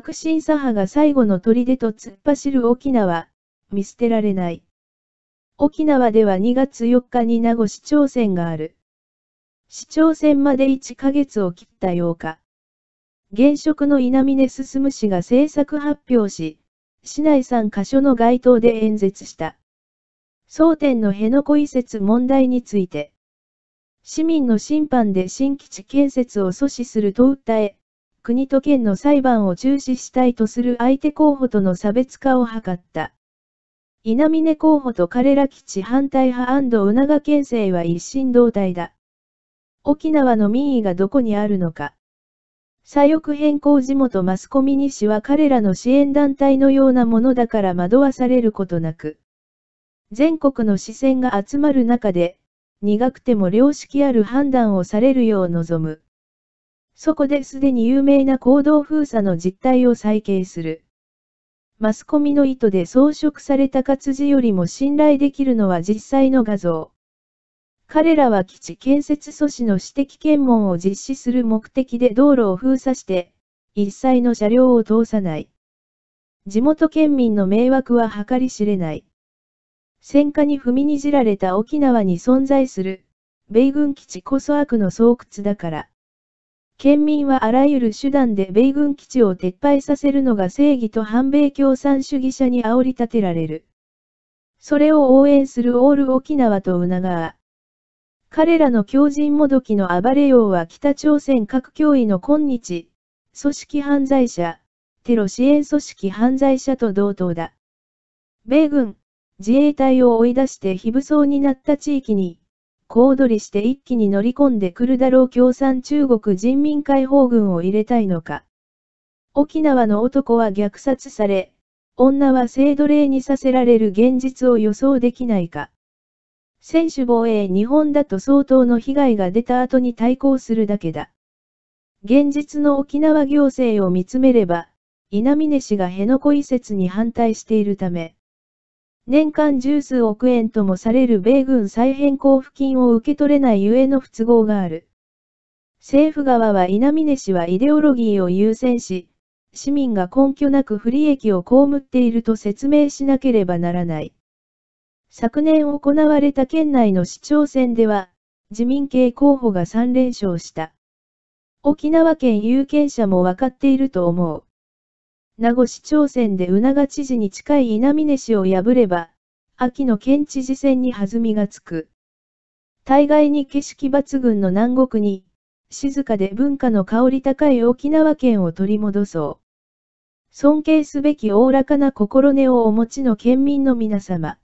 革新左派が最後の砦と突っ走る沖縄、見捨てられない。沖縄では2月4日に名護市長選がある。市長選まで1ヶ月を切った8日。現職の稲峰進氏が政策発表し、市内3カ所の街頭で演説した。争点の辺野古移設問題について、市民の審判で新基地建設を阻止すると訴え、国と県の裁判を中止したいとする相手候補との差別化を図った。稲峰候補と彼ら基地反対派与那賀県政は一心同体だ。沖縄の民意がどこにあるのか。左翼変更地元マスコミにしは彼らの支援団体のようなものだから惑わされることなく。全国の視線が集まる中で、苦くても良識ある判断をされるよう望む。そこですでに有名な行動封鎖の実態を再掲する。マスコミの意図で装飾された活字よりも信頼できるのは実際の画像。彼らは基地建設阻止の私的検問を実施する目的で道路を封鎖して、一切の車両を通さない。地元県民の迷惑は計り知れない。戦火に踏みにじられた沖縄に存在する、米軍基地こそ悪の巣窟だから。県民はあらゆる手段で米軍基地を撤廃させるのが正義と反米共産主義者に煽り立てられる。それを応援するオール沖縄と宇ナガ彼らの強靭もどきの暴れようは北朝鮮核脅威の今日、組織犯罪者、テロ支援組織犯罪者と同等だ。米軍、自衛隊を追い出して非武装になった地域に、小躍りして一気に乗り込んでくるだろう共産中国人民解放軍を入れたいのか。沖縄の男は虐殺され、女は性奴隷にさせられる現実を予想できないか。専守防衛日本だと相当の被害が出た後に対抗するだけだ。現実の沖縄行政を見つめれば、稲峰氏が辺野古移設に反対しているため、年間十数億円ともされる米軍再編交付金を受け取れないゆえの不都合がある。政府側は稲峰氏はイデオロギーを優先し、市民が根拠なく不利益を被っていると説明しなければならない。昨年行われた県内の市長選では、自民系候補が3連勝した。沖縄県有権者もわかっていると思う。名護市長選で宇長知事に近い稲峰氏を破れば、秋の県知事選に弾みがつく。対外に景色抜群の南国に、静かで文化の香り高い沖縄県を取り戻そう。尊敬すべきおおらかな心根をお持ちの県民の皆様。